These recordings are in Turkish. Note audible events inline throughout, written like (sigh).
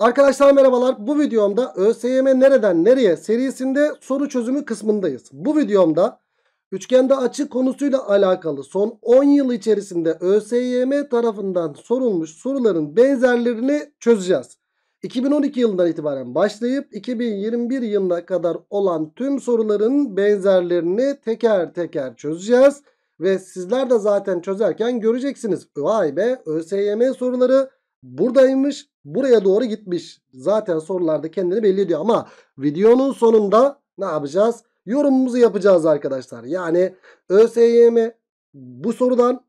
Arkadaşlar merhabalar. Bu videomda ÖSYM nereden nereye serisinde soru çözümü kısmındayız. Bu videomda üçgende açı konusuyla alakalı son 10 yıl içerisinde ÖSYM tarafından sorulmuş soruların benzerlerini çözeceğiz. 2012 yılından itibaren başlayıp 2021 yılına kadar olan tüm soruların benzerlerini teker teker çözeceğiz. Ve sizler de zaten çözerken göreceksiniz. Vay be ÖSYM soruları buradaymış buraya doğru gitmiş. Zaten sorularda kendini belli ediyor ama videonun sonunda ne yapacağız? Yorumumuzu yapacağız arkadaşlar. Yani ÖSYM bu sorudan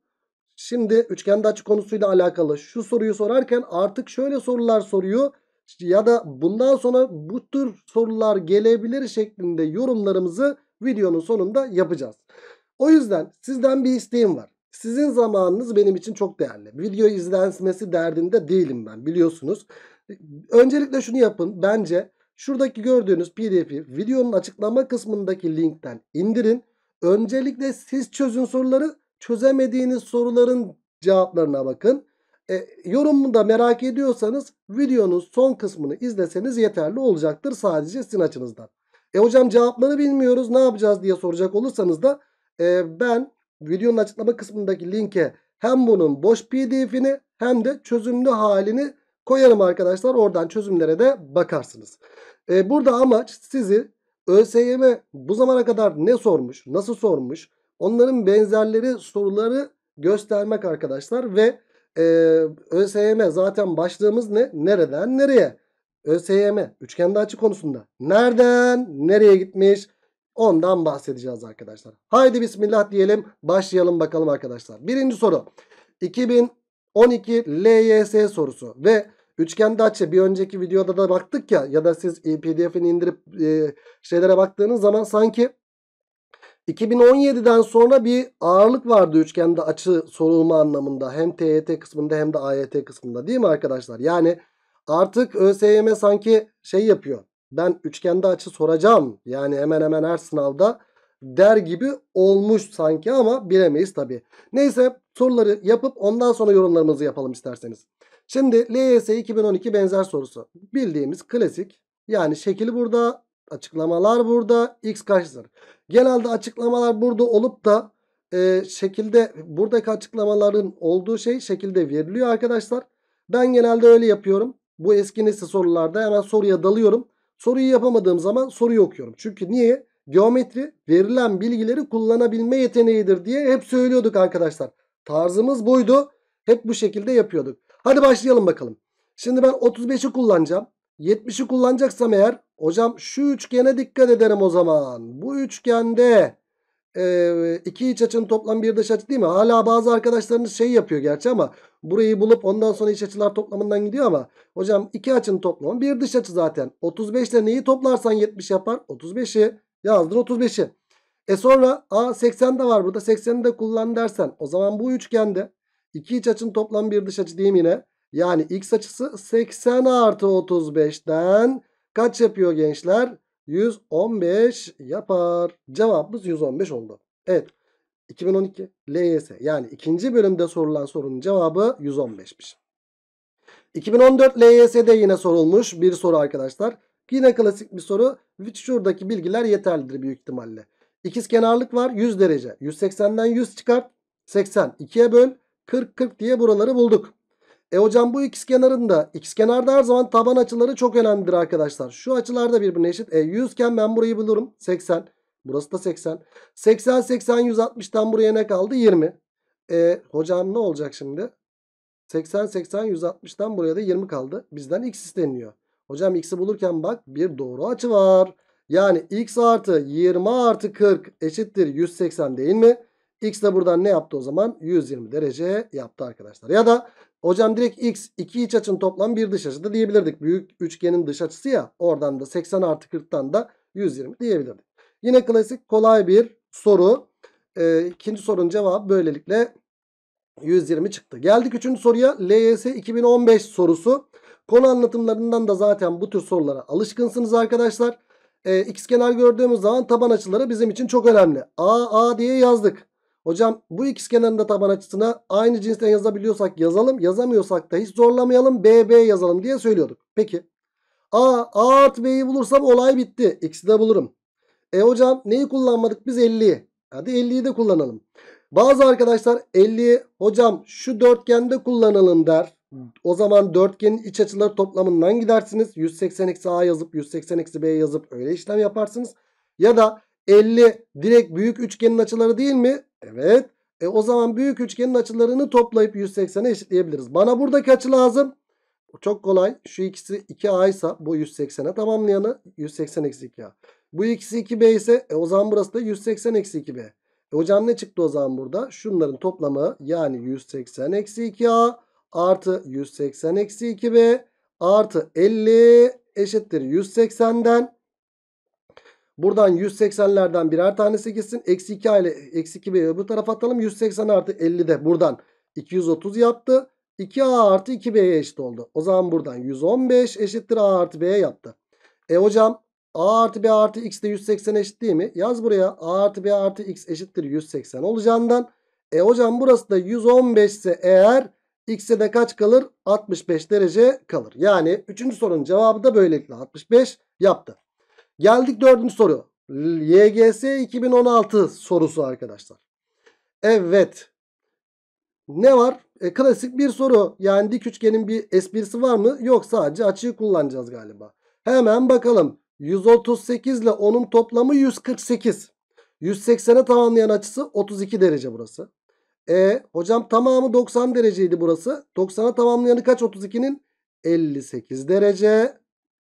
şimdi üçgende açı konusuyla alakalı şu soruyu sorarken artık şöyle sorular soruyor. Ya da bundan sonra bu tür sorular gelebilir şeklinde yorumlarımızı videonun sonunda yapacağız. O yüzden sizden bir isteğim var. Sizin zamanınız benim için çok değerli. Video izlenmesi derdinde değilim ben biliyorsunuz. Öncelikle şunu yapın. Bence şuradaki gördüğünüz pdf'i videonun açıklama kısmındaki linkten indirin. Öncelikle siz çözün soruları. Çözemediğiniz soruların cevaplarına bakın. E, yorumumu merak ediyorsanız videonun son kısmını izleseniz yeterli olacaktır sadece sizin açınızdan. E hocam cevapları bilmiyoruz ne yapacağız diye soracak olursanız da e, ben videonun açıklama kısmındaki linke hem bunun boş pdf'ini hem de çözümlü halini koyarım arkadaşlar. Oradan çözümlere de bakarsınız. Ee, burada amaç sizi ÖSYM bu zamana kadar ne sormuş, nasıl sormuş, onların benzerleri soruları göstermek arkadaşlar ve e, ÖSYM zaten başlığımız ne? Nereden nereye? ÖSYM üçgende açı konusunda nereden nereye gitmiş? Ondan bahsedeceğiz arkadaşlar. Haydi bismillah diyelim. Başlayalım bakalım arkadaşlar. Birinci soru. 2012 LYS sorusu ve üçgende açı bir önceki videoda da baktık ya ya da siz e pdf'ini indirip e, şeylere baktığınız zaman sanki 2017'den sonra bir ağırlık vardı üçgende açı sorulma anlamında. Hem TYT kısmında hem de AYT kısmında değil mi arkadaşlar? Yani artık ÖSYM sanki şey yapıyor ben üçgende açı soracağım. Yani hemen hemen her sınavda der gibi olmuş sanki ama bilemeyiz tabi. Neyse soruları yapıp ondan sonra yorumlarımızı yapalım isterseniz. Şimdi LYS 2012 benzer sorusu. Bildiğimiz klasik. Yani şekil burada, açıklamalar burada, x kaçtır? Genelde açıklamalar burada olup da e, şekilde buradaki açıklamaların olduğu şey şekilde veriliyor arkadaşlar. Ben genelde öyle yapıyorum. Bu eski nesil sorularda hemen soruya dalıyorum. Soruyu yapamadığım zaman soruyu okuyorum. Çünkü niye? Geometri verilen bilgileri kullanabilme yeteneğidir diye hep söylüyorduk arkadaşlar. Tarzımız buydu. Hep bu şekilde yapıyorduk. Hadi başlayalım bakalım. Şimdi ben 35'i kullanacağım. 70'i kullanacaksam eğer hocam şu üçgene dikkat ederim o zaman. Bu üçgende e, iki iç açının toplam bir dış açı değil mi? Hala bazı arkadaşlarınız şey yapıyor gerçi ama burayı bulup ondan sonra iç açılar toplamından gidiyor ama hocam iki açının toplamı bir dış açı zaten. 35 ile neyi toplarsan 70 yapar? 35'i yazdın 35'i. E sonra a 80 de var burada 80'i de kullan dersen o zaman bu üçgende iki iç açının toplamı bir dış açı diyeyim yine. Yani x açısı 80 artı 35'ten kaç yapıyor gençler? 115 yapar. Cevabımız 115 oldu. Evet. 2012 LYS yani ikinci bölümde sorulan sorunun cevabı 115'miş. 2014 LYS'de yine sorulmuş bir soru arkadaşlar. Yine klasik bir soru. Şuradaki bilgiler yeterlidir büyük ihtimalle. İkiz kenarlık var 100 derece. 180'den 100 çıkar. 80 2'ye böl. 40 40 diye buraları bulduk. E hocam bu x kenarında x kenarda her zaman taban açıları çok önemlidir arkadaşlar. Şu açılar da birbirine eşit. E 100 iken ben burayı bulurum. 80. Burası da 80. 80 80 160'tan buraya ne kaldı? 20. E hocam ne olacak şimdi? 80 80 160'tan buraya da 20 kaldı. Bizden x isteniyor. Hocam x'i bulurken bak bir doğru açı var. Yani x artı 20 artı 40 eşittir 180 değil mi? X de buradan ne yaptı o zaman? 120 derece yaptı arkadaşlar. Ya da Hocam direkt x iki iç açın toplam bir dış açı diyebilirdik. Büyük üçgenin dış açısı ya oradan da 80 artı 40'tan da 120 diyebilirdik. Yine klasik kolay bir soru. Ee, ikinci sorunun cevabı böylelikle 120 çıktı. Geldik üçüncü soruya. LYS 2015 sorusu. Konu anlatımlarından da zaten bu tür sorulara alışkınsınız arkadaşlar. Ee, X kenar gördüğümüz zaman taban açıları bizim için çok önemli. AA diye yazdık. Hocam bu x kenarında taban açısına aynı cinsten yazabiliyorsak yazalım. Yazamıyorsak da hiç zorlamayalım. BB yazalım diye söylüyorduk. Peki. A, A artı B'yi bulursam olay bitti. X'i de bulurum. E hocam neyi kullanmadık biz 50'yi. Hadi 50'yi de kullanalım. Bazı arkadaşlar 50'yi hocam şu dörtgende kullanalım der. O zaman dörtgenin iç açıları toplamından gidersiniz. 180 eksi A yazıp 180 eksi B yazıp öyle işlem yaparsınız. Ya da 50 direkt büyük üçgenin açıları değil mi? Evet. E o zaman büyük üçgenin açılarını toplayıp 180'e eşitleyebiliriz. Bana buradaki açı lazım. Çok kolay. Şu ikisi 2A ise bu 180'e tamamlayanı 180 eksi 2A. Bu ikisi 2B ise e o zaman burası da 180 eksi 2B. E hocam ne çıktı o zaman burada? Şunların toplamı yani 180 eksi 2A artı 180 eksi 2B artı 50 eşittir 180'den. Buradan 180'lerden birer tanesi gitsin. Eksi 2 ile eksi 2 ve öbür tarafa atalım. 180 artı 50 de buradan 230 yaptı. 2A artı 2B'ye eşit oldu. O zaman buradan 115 eşittir A artı B'ye yaptı. E hocam A artı B artı X de 180 eşit değil mi? Yaz buraya A artı B artı X eşittir 180 olacağından. E hocam burası da 115 ise eğer X'e de kaç kalır? 65 derece kalır. Yani 3. sorunun cevabı da böylelikle 65 yaptı. Geldik dördüncü soru. YGS 2016 sorusu arkadaşlar. Evet. Ne var? E, klasik bir soru. Yani dik üçgenin bir esprisi var mı? Yok sadece açıyı kullanacağız galiba. Hemen bakalım. 138 ile onun toplamı 148. 180'e tamamlayan açısı 32 derece burası. E hocam tamamı 90 dereceydi burası. 90'a tamamlayanı kaç 32'nin? 58 derece.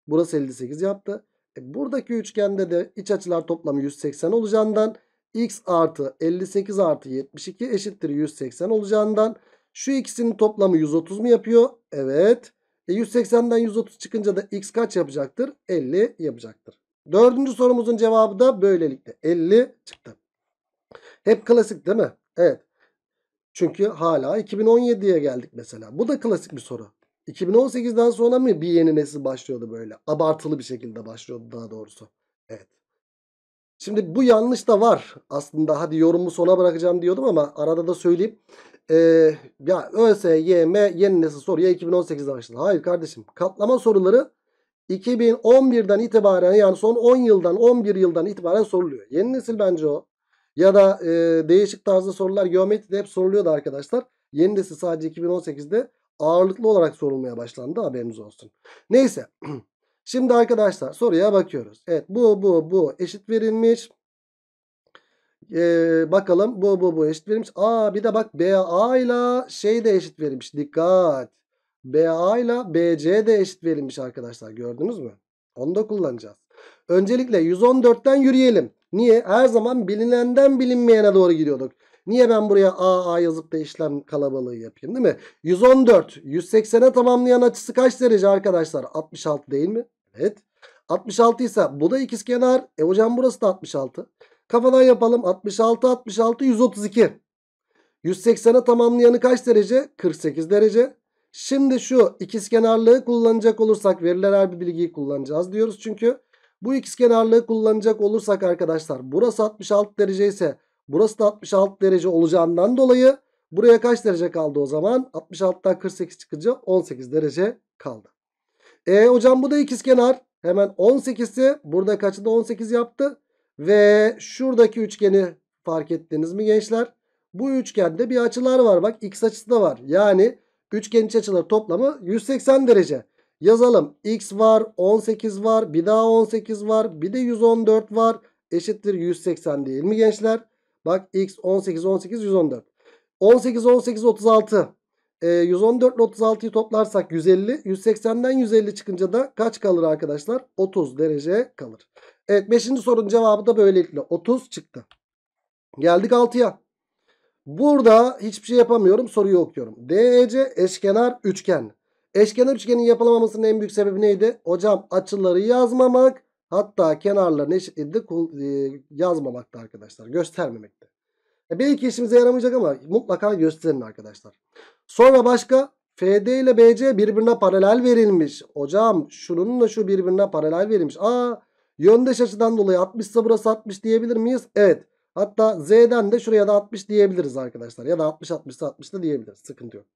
Burası 58 yaptı. Buradaki üçgende de iç açılar toplamı 180 olacağından x artı 58 artı 72 eşittir 180 olacağından şu ikisinin toplamı 130 mu yapıyor? Evet. E 180'den 130 çıkınca da x kaç yapacaktır? 50 yapacaktır. Dördüncü sorumuzun cevabı da böylelikle 50 çıktı. Hep klasik değil mi? Evet. Çünkü hala 2017'ye geldik mesela. Bu da klasik bir soru. 2018'den sonra mı bir yeni nesil başlıyordu böyle? Abartılı bir şekilde başlıyordu daha doğrusu. Evet. Şimdi bu yanlış da var. Aslında hadi yorumu sona bırakacağım diyordum ama arada da söyleyeyim. Ee, ya ÖSYM yeni nesil soruya 2018'de başladı. Hayır kardeşim. Katlama soruları 2011'den itibaren yani son 10 yıldan 11 yıldan itibaren soruluyor. Yeni nesil bence o. Ya da e, değişik tarzda sorular geometride hep soruluyordu arkadaşlar. Yeni nesil sadece 2018'de ağırlıklı olarak sorulmaya başlandı haberiniz olsun. Neyse. (clears throat) Şimdi arkadaşlar soruya bakıyoruz. Evet bu bu bu eşit verilmiş. Ee, bakalım bu bu bu eşit verilmiş. Aa bir de bak BA ile şey de eşit verilmiş. Dikkat. BA ile BC de eşit verilmiş arkadaşlar. Gördünüz mü? Onu da kullanacağız. Öncelikle 114'ten yürüyelim. Niye? Her zaman bilinenden bilinmeyene doğru gidiyorduk. Niye ben buraya A A yazıp da işlem kalabalığı yapayım değil mi? 114 180'e tamamlayan açısı kaç derece arkadaşlar? 66 değil mi? Evet. 66 ise bu da ikizkenar. E hocam burası da 66. Kafadan yapalım. 66 66 132. 180'e tamamlayanı kaç derece? 48 derece. Şimdi şu ikizkenarlığı kullanacak olursak veriler her bir bilgiyi kullanacağız diyoruz çünkü. Bu ikizkenarlığı kullanacak olursak arkadaşlar burası 66 derece ise Burası da 66 derece olacağından dolayı buraya kaç derece kaldı o zaman? 66'dan 48 çıkınca 18 derece kaldı. E hocam bu da ikizkenar. Hemen 18'i burada kaçı da 18 yaptı. Ve şuradaki üçgeni fark ettiniz mi gençler? Bu üçgende bir açılar var. Bak x açısı da var. Yani üçgen iç açıları toplamı 180 derece. Yazalım. X var, 18 var, bir daha 18 var, bir de 114 var. Eşittir 180 değil mi gençler? Bak x 18 18 114. 18 18 36. E, 114 ile 36'yı toplarsak 150. 180'den 150 çıkınca da kaç kalır arkadaşlar? 30 derece kalır. Evet 5. sorunun cevabı da böylelikle 30 çıktı. Geldik 6'ya. Burada hiçbir şey yapamıyorum. Soruyu okuyorum. DEC eşkenar üçgen. Eşkenar üçgenin yapılamamasının en büyük sebebi neydi? Hocam açıları yazmamak Hatta kenarlarını eşitlediğinde e, yazmamakta arkadaşlar. Göstermemekte. E belki işimize yaramayacak ama mutlaka gösterin arkadaşlar. Sonra başka FD ile BC birbirine paralel verilmiş. Hocam şununla şu birbirine paralel verilmiş. Aa yöndeş açıdan dolayı 60 ise burası 60 diyebilir miyiz? Evet. Hatta Z'den de şuraya da 60 diyebiliriz arkadaşlar. Ya da 60 60 ise 60 da diyebiliriz. Sıkıntı yok.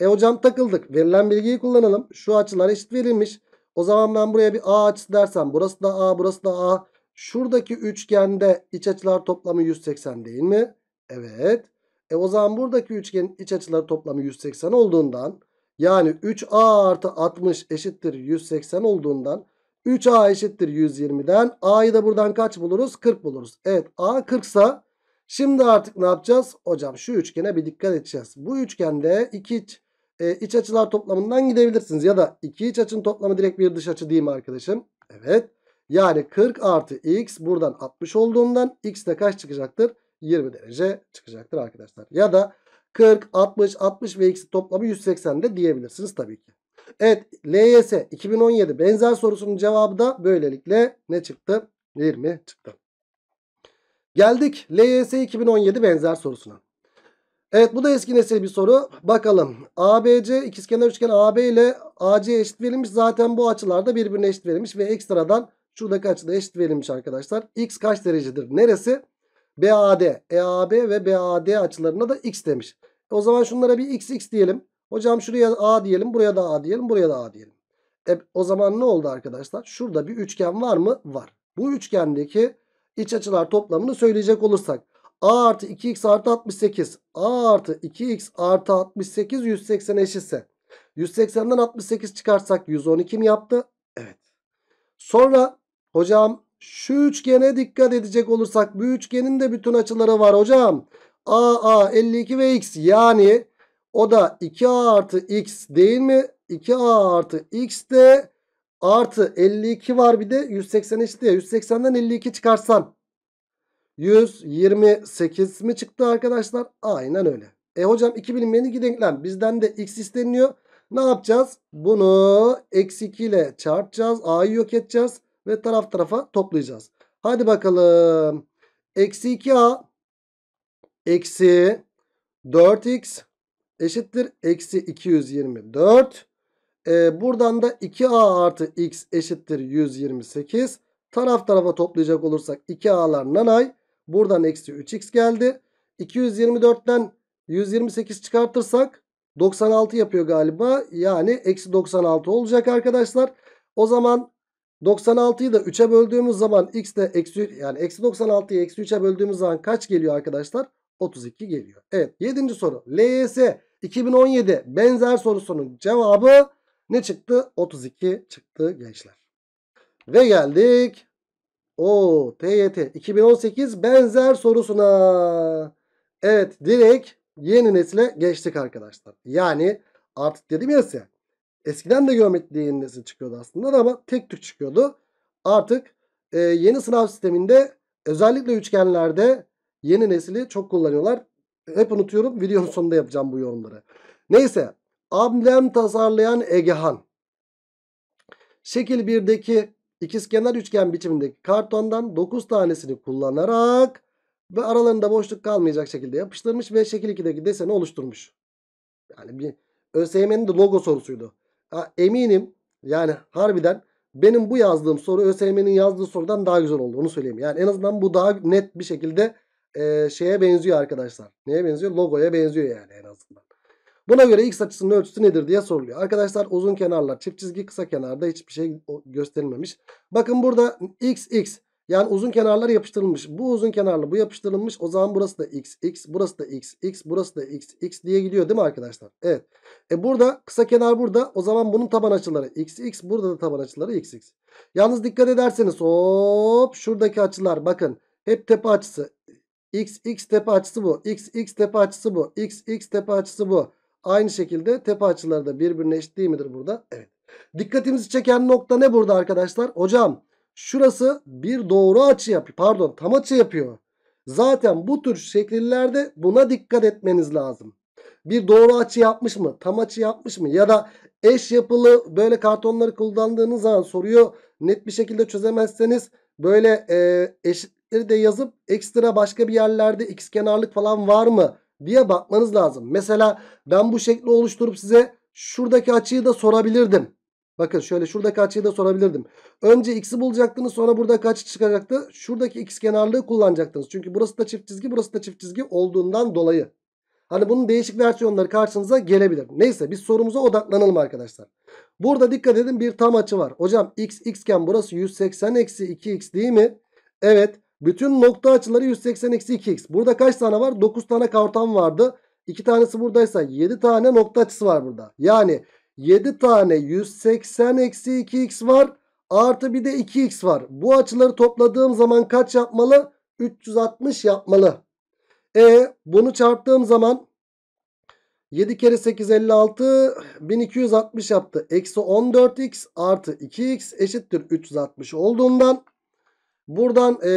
E hocam takıldık. Verilen bilgiyi kullanalım. Şu açılar eşit verilmiş. O zaman ben buraya bir A açısı dersem burası da A burası da A. Şuradaki üçgende iç açılar toplamı 180 değil mi? Evet. E o zaman buradaki üçgenin iç açıları toplamı 180 olduğundan yani 3A artı 60 eşittir 180 olduğundan 3A eşittir 120'den A'yı da buradan kaç buluruz? 40 buluruz. Evet A 40 sa şimdi artık ne yapacağız? Hocam şu üçgene bir dikkat edeceğiz. Bu üçgende iki e, iç açılar toplamından gidebilirsiniz. Ya da iki iç açının toplamı direkt bir dış açı değil mi arkadaşım? Evet. Yani 40 artı x buradan 60 olduğundan x de kaç çıkacaktır? 20 derece çıkacaktır arkadaşlar. Ya da 40, 60, 60 ve x'i toplamı 180 de diyebilirsiniz tabii ki. Evet LYS 2017 benzer sorusunun cevabı da böylelikle ne çıktı? 20 çıktı. Geldik LYS 2017 benzer sorusuna. Evet bu da eski nesil bir soru. Bakalım. ABC ikizkenar üçgen AB ile AC eşit verilmiş. Zaten bu açılarda birbirine eşit verilmiş ve ekstradan şuradaki açıda eşit verilmiş arkadaşlar. X kaç derecedir? Neresi? BAD, EAB ve BAD açılarına da x demiş. O zaman şunlara bir x x diyelim. Hocam şuraya A diyelim, buraya da A diyelim, buraya da A diyelim. E, o zaman ne oldu arkadaşlar? Şurada bir üçgen var mı? Var. Bu üçgendeki iç açılar toplamını söyleyecek olursak A artı 2x artı 68. A artı 2x artı 68 180 eşitse. 180'den 68 çıkarsak 112 mi yaptı? Evet. Sonra hocam şu üçgene dikkat edecek olursak bu üçgenin de bütün açıları var hocam. A, A, 52 ve X yani o da 2A artı X değil mi? 2A artı X de artı 52 var bir de 180 eşit ya. 180'den 52 çıkarsan 128 mi çıktı arkadaşlar? Aynen öyle. E hocam 2 bilinmeyeni iki denklem. Bizden de x isteniyor. Ne yapacağız? Bunu eksi 2 ile çarpacağız. A'yı yok edeceğiz. Ve taraf tarafa toplayacağız. Hadi bakalım. Eksi 2a eksi 4x eşittir. Eksi 224. E, buradan da 2a artı x eşittir 128. Taraf tarafa toplayacak olursak 2a'lar nanay. Buradan eksi 3x geldi. 224'ten 128 çıkartırsak 96 yapıyor galiba. Yani eksi 96 olacak arkadaşlar. O zaman 96'yı da 3'e böldüğümüz zaman x de eksi yani eksi 96'yı eksi 3'e böldüğümüz zaman kaç geliyor arkadaşlar? 32 geliyor. Evet 7. soru. LYS 2017 benzer sorusunun cevabı ne çıktı? 32 çıktı gençler. Ve geldik o TYT 2018 benzer sorusuna. Evet direkt yeni nesile geçtik arkadaşlar. Yani artık dedim ya size. Eskiden de geometri yeni nesil çıkıyordu aslında ama tek tük çıkıyordu. Artık e, yeni sınav sisteminde özellikle üçgenlerde yeni nesili çok kullanıyorlar. Hep unutuyorum videonun sonunda yapacağım bu yorumları. Neyse amblem tasarlayan Egehan. Şekil 1'deki ikizkenar üçgen biçimindeki kartondan 9 tanesini kullanarak ve aralarında boşluk kalmayacak şekilde yapıştırmış ve şekil 2'deki deseni oluşturmuş. Yani bir ÖSYM'nin de logo sorusuydu. Ha, eminim yani harbiden benim bu yazdığım soru ÖSYM'nin yazdığı sorudan daha güzel oldu onu söyleyeyim. Yani en azından bu daha net bir şekilde e, şeye benziyor arkadaşlar. Neye benziyor? Logoya benziyor yani en azından. Buna göre x açısının ölçüsü nedir diye soruluyor. Arkadaşlar uzun kenarlar çift çizgi kısa kenarda hiçbir şey gösterilmemiş. Bakın burada x x yani uzun kenarlar yapıştırılmış. Bu uzun kenarlı bu yapıştırılmış. O zaman burası da x x burası da x x burası da x x diye gidiyor değil mi arkadaşlar? Evet. E burada kısa kenar burada. O zaman bunun taban açıları x x burada da taban açıları x x. Yalnız dikkat ederseniz hop şuradaki açılar bakın hep tepe açısı. x x tepe açısı bu. x x tepe açısı bu. x x tepe açısı bu. Aynı şekilde tepe açıları da birbirine eşit değil midir burada? Evet. Dikkatimizi çeken nokta ne burada arkadaşlar? Hocam şurası bir doğru açı yapıyor. Pardon tam açı yapıyor. Zaten bu tür şekillerde buna dikkat etmeniz lazım. Bir doğru açı yapmış mı? Tam açı yapmış mı? Ya da eş yapılı böyle kartonları kullandığınız zaman soruyu net bir şekilde çözemezseniz böyle e, eşitleri de yazıp ekstra başka bir yerlerde x kenarlık falan var mı? diye bakmanız lazım. Mesela ben bu şekli oluşturup size şuradaki açıyı da sorabilirdim. Bakın şöyle şuradaki açıyı da sorabilirdim. Önce x'i bulacaktınız sonra burada açı çıkacaktı. Şuradaki x kenarlığı kullanacaktınız. Çünkü burası da çift çizgi burası da çift çizgi olduğundan dolayı. Hani bunun değişik versiyonları karşınıza gelebilir. Neyse biz sorumuza odaklanalım arkadaşlar. Burada dikkat edin bir tam açı var. Hocam x x xken burası 180 eksi 2x değil mi? Evet. Bütün nokta açıları 180 eksi 2x. Burada kaç tane var? 9 tane kavram vardı. 2 tanesi buradaysa 7 tane nokta açısı var burada. Yani 7 tane 180 eksi 2x var. Artı bir de 2x var. Bu açıları topladığım zaman kaç yapmalı? 360 yapmalı. E bunu çarptığım zaman 7 kere 8 56 1260 yaptı. Eksi 14x artı 2x eşittir 360 olduğundan Buradan e,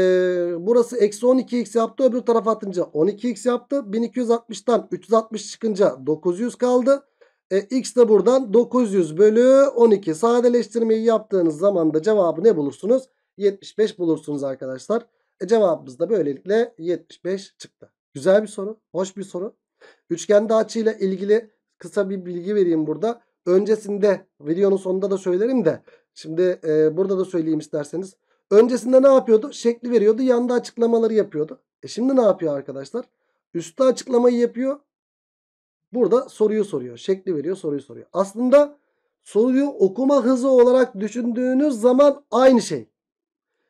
burası eksi 12x yaptı. Öbür tarafa atınca 12x yaptı. 1260'tan 360 çıkınca 900 kaldı. E, x de buradan 900 bölü 12. Sadeleştirmeyi yaptığınız zaman da cevabı ne bulursunuz? 75 bulursunuz arkadaşlar. E, cevabımız da böylelikle 75 çıktı. Güzel bir soru. Hoş bir soru. Üçgende açıyla ilgili kısa bir bilgi vereyim burada. Öncesinde videonun sonunda da söylerim de. Şimdi e, burada da söyleyeyim isterseniz. Öncesinde ne yapıyordu? Şekli veriyordu. Yanda açıklamaları yapıyordu. E şimdi ne yapıyor arkadaşlar? Üstte açıklamayı yapıyor. Burada soruyu soruyor. Şekli veriyor soruyu soruyor. Aslında soruyu okuma hızı olarak düşündüğünüz zaman aynı şey.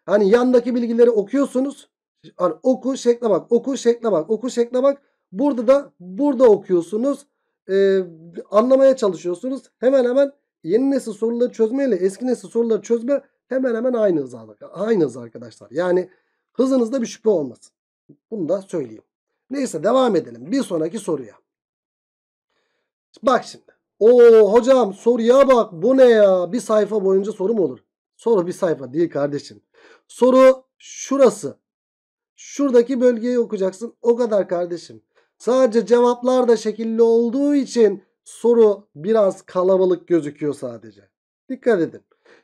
Hani yandaki bilgileri okuyorsunuz. Hani oku şekle bak. Oku şekle bak. Oku şekle bak. Burada da burada okuyorsunuz. Ee, anlamaya çalışıyorsunuz. Hemen hemen yeni nesil soruları çözmeyle eski nesil soruları çözme hemen hemen aynı hız, aynı hız arkadaşlar. Yani hızınızda bir şüphe olmasın. Bunu da söyleyeyim. Neyse devam edelim. Bir sonraki soruya. Bak şimdi. Oo hocam soruya bak. Bu ne ya? Bir sayfa boyunca soru mu olur? Soru bir sayfa değil kardeşim. Soru şurası. Şuradaki bölgeyi okuyacaksın. O kadar kardeşim. Sadece cevaplar da şekilli olduğu için soru biraz kalabalık gözüküyor sadece. Dikkat edin.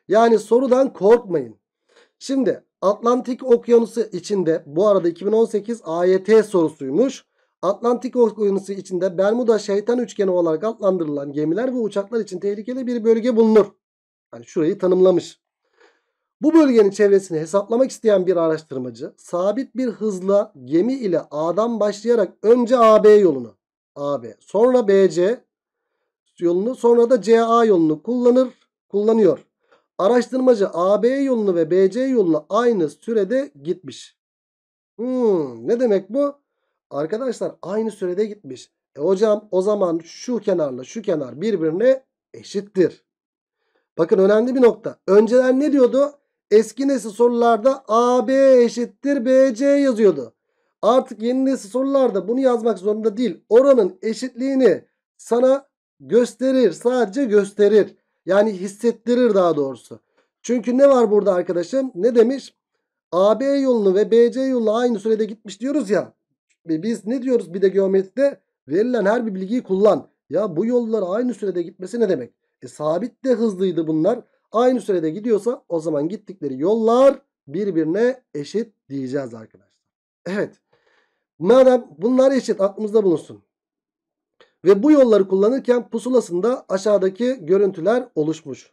Yani sorudan korkmayın. Şimdi Atlantik Okyanusu içinde bu arada 2018 AYT sorusuymuş. Atlantik Okyanusu içinde Bermuda şeytan üçgeni olarak adlandırılan gemiler ve uçaklar için tehlikeli bir bölge bulunur. Yani şurayı tanımlamış. Bu bölgenin çevresini hesaplamak isteyen bir araştırmacı sabit bir hızla gemi ile A'dan başlayarak önce AB yolunu AB sonra BC yolunu sonra da CA yolunu kullanır kullanıyor. Araştırmacı AB yolunu ve BC yolunu aynı sürede gitmiş. Hmm, ne demek bu? Arkadaşlar aynı sürede gitmiş. E hocam o zaman şu kenarla şu kenar birbirine eşittir. Bakın önemli bir nokta. Önceden ne diyordu? Eski nesil sorularda AB eşittir BC yazıyordu. Artık yeni nesil sorularda bunu yazmak zorunda değil. Oranın eşitliğini sana gösterir. Sadece gösterir. Yani hissettirir daha doğrusu. Çünkü ne var burada arkadaşım? Ne demiş? AB yolunu ve BC yolunu aynı sürede gitmiş diyoruz ya. Biz ne diyoruz bir de geometride? Verilen her bir bilgiyi kullan. Ya bu yollar aynı sürede gitmesi ne demek? E sabit de hızlıydı bunlar. Aynı sürede gidiyorsa o zaman gittikleri yollar birbirine eşit diyeceğiz arkadaşlar. Evet. Madem bunlar eşit aklımızda bulunsun. Ve bu yolları kullanırken pusulasında aşağıdaki görüntüler oluşmuş.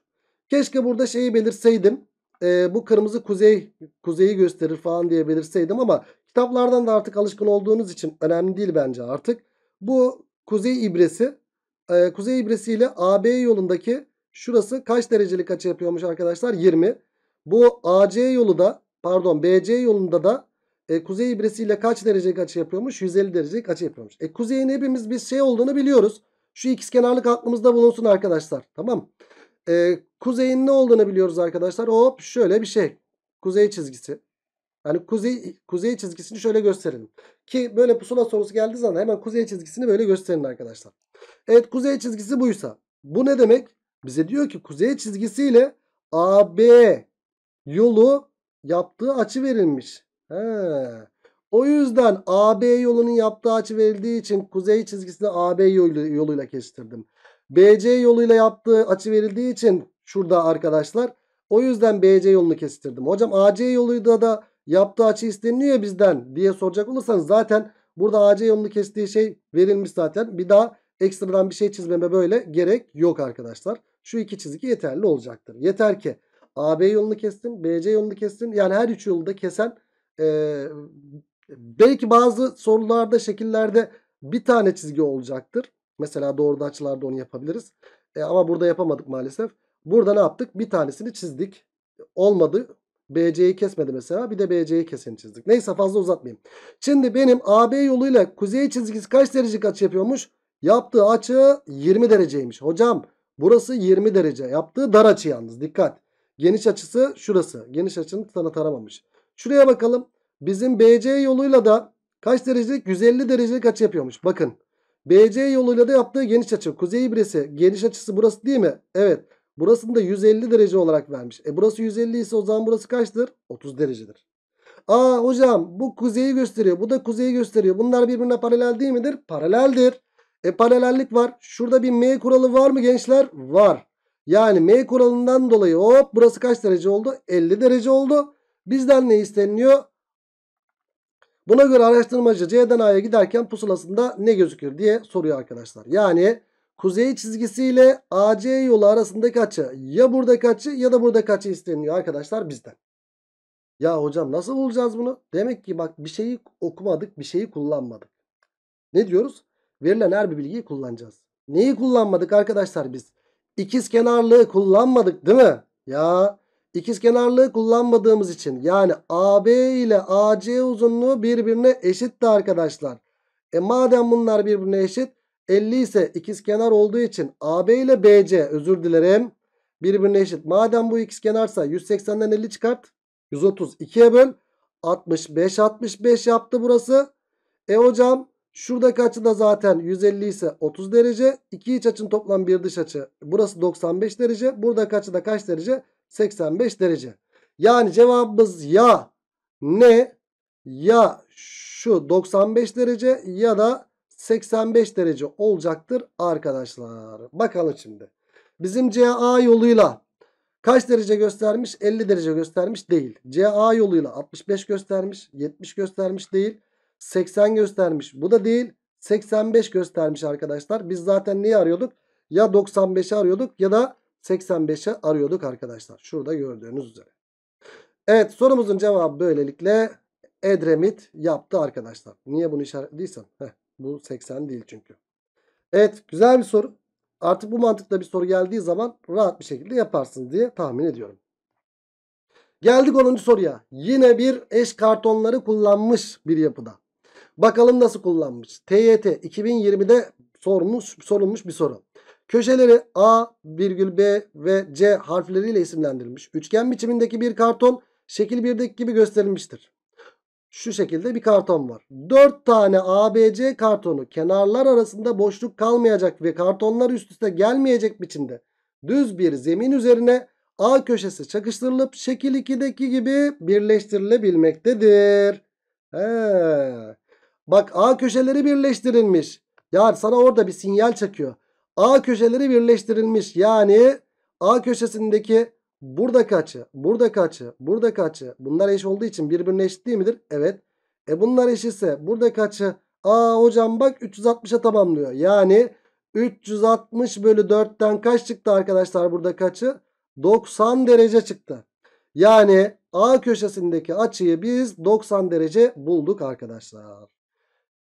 Keşke burada şeyi belirseydim, E, bu kırmızı kuzey kuzeyi gösterir falan diye belirseydim ama kitaplardan da artık alışkın olduğunuz için önemli değil bence artık. Bu kuzey ibresi e, kuzey ibresiyle AB yolundaki şurası kaç derecelik açı yapıyormuş arkadaşlar? 20. Bu AC yolu da pardon BC yolunda da e, kuzey ibresiyle kaç derece açı yapıyormuş? 150 derece açı yapıyormuş. E kuzeyin hepimiz bir şey olduğunu biliyoruz. Şu ikiz kenarlık aklımızda bulunsun arkadaşlar. Tamam. E, kuzeyin ne olduğunu biliyoruz arkadaşlar. Hop şöyle bir şey. Kuzey çizgisi. Yani kuzey kuzey çizgisini şöyle gösterelim. Ki böyle pusula sorusu geldiği zaman hemen kuzey çizgisini böyle gösterin arkadaşlar. Evet kuzey çizgisi buysa. Bu ne demek? Bize diyor ki kuzey çizgisiyle AB yolu yaptığı açı verilmiş. He. O yüzden AB yolunun yaptığı açı verildiği için kuzey çizgisini AB yolu, yoluyla kestirdim. BC yoluyla yaptığı açı verildiği için şurada arkadaşlar. O yüzden BC yolunu kestirdim. Hocam AC yoluyla da yaptığı açı isteniyor bizden diye soracak olursanız zaten burada AC yolunu kestiği şey verilmiş zaten. Bir daha ekstradan bir şey çizmeme böyle gerek yok arkadaşlar. Şu iki çizgi yeterli olacaktır. Yeter ki AB yolunu kestin, BC yolunu kestin. Yani her üç yolu da kesen e, belki bazı sorularda şekillerde bir tane çizgi olacaktır. Mesela doğru açılarda onu yapabiliriz. E, ama burada yapamadık maalesef. Burada ne yaptık? Bir tanesini çizdik. Olmadı. BC'yi kesmedi mesela. Bir de BC'yi keseni çizdik. Neyse fazla uzatmayayım. Şimdi benim AB yoluyla kuzey çizgisi kaç derece açı yapıyormuş? Yaptığı açı 20 dereceymiş. Hocam burası 20 derece. Yaptığı dar açı yalnız. Dikkat. Geniş açısı şurası. Geniş açını sana taramamış. Şuraya bakalım. Bizim BC yoluyla da kaç derecelik? 150 derecelik açı yapıyormuş. Bakın. BC yoluyla da yaptığı geniş açı. Kuzey ibresi geniş açısı burası değil mi? Evet. Burasını da 150 derece olarak vermiş. E burası 150 ise o zaman burası kaçtır? 30 derecedir. Aa hocam bu kuzeyi gösteriyor. Bu da kuzeyi gösteriyor. Bunlar birbirine paralel değil midir? Paraleldir. E paralellik var. Şurada bir M kuralı var mı gençler? Var. Yani M kuralından dolayı hop burası kaç derece oldu? 50 derece oldu. Bizden ne isteniliyor? Buna göre araştırmacı C'den A'ya giderken pusulasında ne gözükür diye soruyor arkadaşlar. Yani kuzey çizgisiyle AC yolu arasındaki açı ya buradaki açı ya da buradaki açı isteniliyor arkadaşlar bizden. Ya hocam nasıl bulacağız bunu? Demek ki bak bir şeyi okumadık bir şeyi kullanmadık. Ne diyoruz? Verilen her bir bilgiyi kullanacağız. Neyi kullanmadık arkadaşlar biz? İkiz kenarlığı kullanmadık değil mi? Ya İkiz kenarlığı kullanmadığımız için yani AB ile AC uzunluğu birbirine eşitti arkadaşlar. E madem bunlar birbirine eşit 50 ise ikiz kenar olduğu için AB ile BC özür dilerim birbirine eşit. Madem bu ikiz kenarsa 180'den 50 çıkart. 130 2'ye böl. 65 65 yaptı burası. E hocam şuradaki açı da zaten 150 ise 30 derece. İki iç açın toplam bir dış açı. Burası 95 derece. Buradaki açı da kaç derece? 85 derece. Yani cevabımız ya ne ya şu 95 derece ya da 85 derece olacaktır arkadaşlar. Bakalım şimdi. Bizim CA yoluyla kaç derece göstermiş? 50 derece göstermiş değil. CA yoluyla 65 göstermiş, 70 göstermiş değil. 80 göstermiş. Bu da değil. 85 göstermiş arkadaşlar. Biz zaten neyi arıyorduk? Ya 95'i arıyorduk ya da 85'e arıyorduk arkadaşlar. Şurada gördüğünüz üzere. Evet sorumuzun cevabı böylelikle Edremit yaptı arkadaşlar. Niye bunu işaretliysem? Heh, bu 80 değil çünkü. Evet güzel bir soru. Artık bu mantıkta bir soru geldiği zaman rahat bir şekilde yaparsınız diye tahmin ediyorum. Geldik 10. soruya. Yine bir eş kartonları kullanmış bir yapıda. Bakalım nasıl kullanmış. TYT 2020'de sormuş, sorulmuş bir soru. Köşeleri A, virgül B ve C harfleriyle isimlendirilmiş. Üçgen biçimindeki bir karton şekil 1'deki gibi gösterilmiştir. Şu şekilde bir karton var. 4 tane ABC kartonu kenarlar arasında boşluk kalmayacak ve kartonlar üst üste gelmeyecek biçimde düz bir zemin üzerine A köşesi çakıştırılıp şekil 2'deki gibi birleştirilebilmektedir. He. Bak A köşeleri birleştirilmiş. Ya sana orada bir sinyal çakıyor. A köşeleri birleştirilmiş. Yani A köşesindeki buradaki kaçı buradaki kaçı buradaki kaçı Bunlar eş olduğu için birbirine eşit değil midir? Evet. E bunlar eş ise buradaki kaçı aa hocam bak 360'a tamamlıyor. Yani 360 bölü 4'ten kaç çıktı arkadaşlar buradaki kaçı 90 derece çıktı. Yani A köşesindeki açıyı biz 90 derece bulduk arkadaşlar.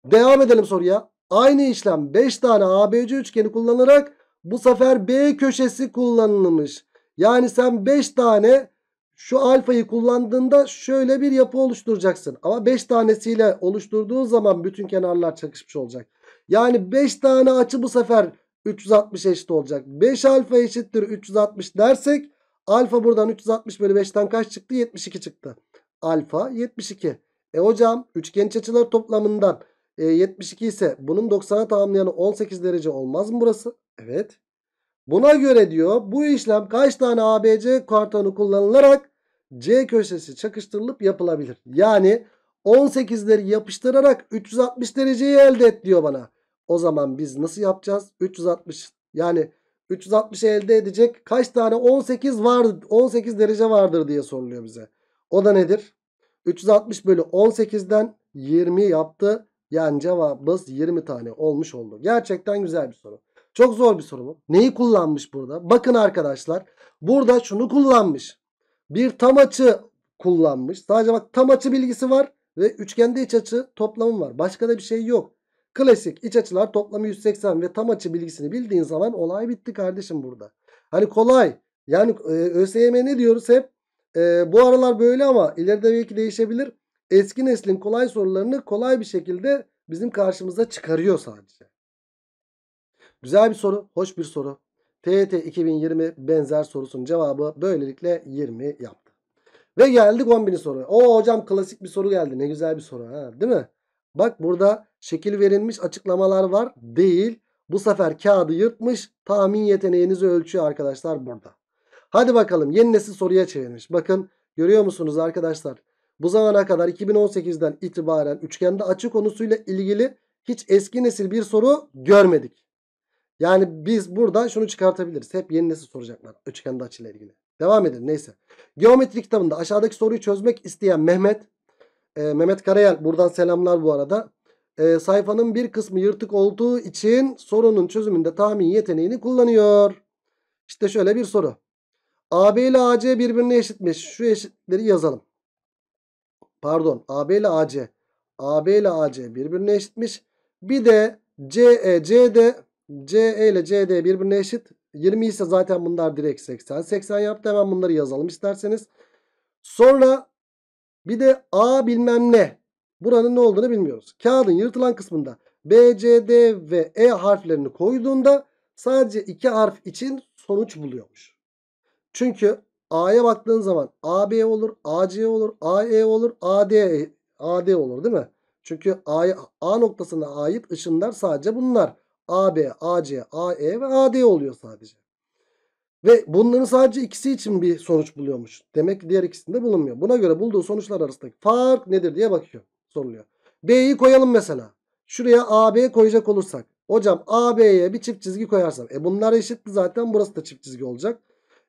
Devam edelim soruya. Aynı işlem 5 tane ABC üçgeni kullanarak, bu sefer B köşesi kullanılmış. Yani sen 5 tane şu alfayı kullandığında şöyle bir yapı oluşturacaksın. Ama 5 tanesiyle oluşturduğun zaman bütün kenarlar çakışmış olacak. Yani 5 tane açı bu sefer 360 eşit olacak. 5 alfa eşittir 360 dersek alfa buradan 360 bölü 5'ten kaç çıktı? 72 çıktı. Alfa 72. E hocam üçgen açıları toplamından e, ee, 72 ise bunun 90'a tamamlayanı 18 derece olmaz mı burası? Evet. Buna göre diyor bu işlem kaç tane ABC kartonu kullanılarak C köşesi çakıştırılıp yapılabilir. Yani 18'leri yapıştırarak 360 dereceyi elde et diyor bana. O zaman biz nasıl yapacağız? 360 yani 360 elde edecek kaç tane 18 var 18 derece vardır diye soruluyor bize. O da nedir? 360 bölü 18'den 20 yaptı. Yani cevabımız 20 tane olmuş oldu. Gerçekten güzel bir soru. Çok zor bir soru bu. Neyi kullanmış burada? Bakın arkadaşlar. Burada şunu kullanmış. Bir tam açı kullanmış. Sadece bak tam açı bilgisi var. Ve üçgende iç açı toplamı var. Başka da bir şey yok. Klasik iç açılar toplamı 180 ve tam açı bilgisini bildiğin zaman olay bitti kardeşim burada. Hani kolay. Yani e, ÖSYM ne diyoruz hep? E, bu aralar böyle ama ileride belki değişebilir eski neslin kolay sorularını kolay bir şekilde bizim karşımıza çıkarıyor sadece. Güzel bir soru, hoş bir soru. TET 2020 benzer sorusunun cevabı böylelikle 20 yaptı. Ve geldik 10.000 soruya. O hocam klasik bir soru geldi. Ne güzel bir soru ha, değil mi? Bak burada şekil verilmiş açıklamalar var. Değil. Bu sefer kağıdı yırtmış. Tahmin yeteneğinizi ölçüyor arkadaşlar burada. Hadi bakalım yeni nesil soruya çevirmiş. Bakın görüyor musunuz arkadaşlar? Bu zamana kadar 2018'den itibaren üçgende açı konusuyla ilgili hiç eski nesil bir soru görmedik. Yani biz buradan şunu çıkartabiliriz. Hep yeni nesil soracaklar üçgende açıyla ilgili. Devam edin neyse. Geometri kitabında aşağıdaki soruyu çözmek isteyen Mehmet e, Mehmet Karayel buradan selamlar bu arada. E, sayfanın bir kısmı yırtık olduğu için sorunun çözümünde tahmin yeteneğini kullanıyor. İşte şöyle bir soru. AB ile AC birbirine eşitmiş. Şu eşitleri yazalım. Pardon AB ile AC. AB ile AC birbirine eşitmiş. Bir de CE, CD, CE ile CD birbirine eşit. 20 ise zaten bunlar direkt 80. 80 yaptı hemen bunları yazalım isterseniz. Sonra bir de A bilmem ne. Buranın ne olduğunu bilmiyoruz. Kağıdın yırtılan kısmında B, C, D ve E harflerini koyduğunda sadece iki harf için sonuç buluyormuş. Çünkü A'ya baktığın zaman AB olur, AC olur, AE olur, AD, AD olur değil mi? Çünkü A, A noktasına ait ışınlar sadece bunlar. AB, AC, AE ve AD oluyor sadece. Ve bunların sadece ikisi için bir sonuç buluyormuş. Demek ki diğer ikisinde bulunmuyor. Buna göre bulduğu sonuçlar arasındaki fark nedir diye bakıyor. Soruluyor. B'yi koyalım mesela. Şuraya AB koyacak olursak. Hocam AB'ye bir çift çizgi koyarsam. E bunlar eşitti zaten burası da çift çizgi olacak.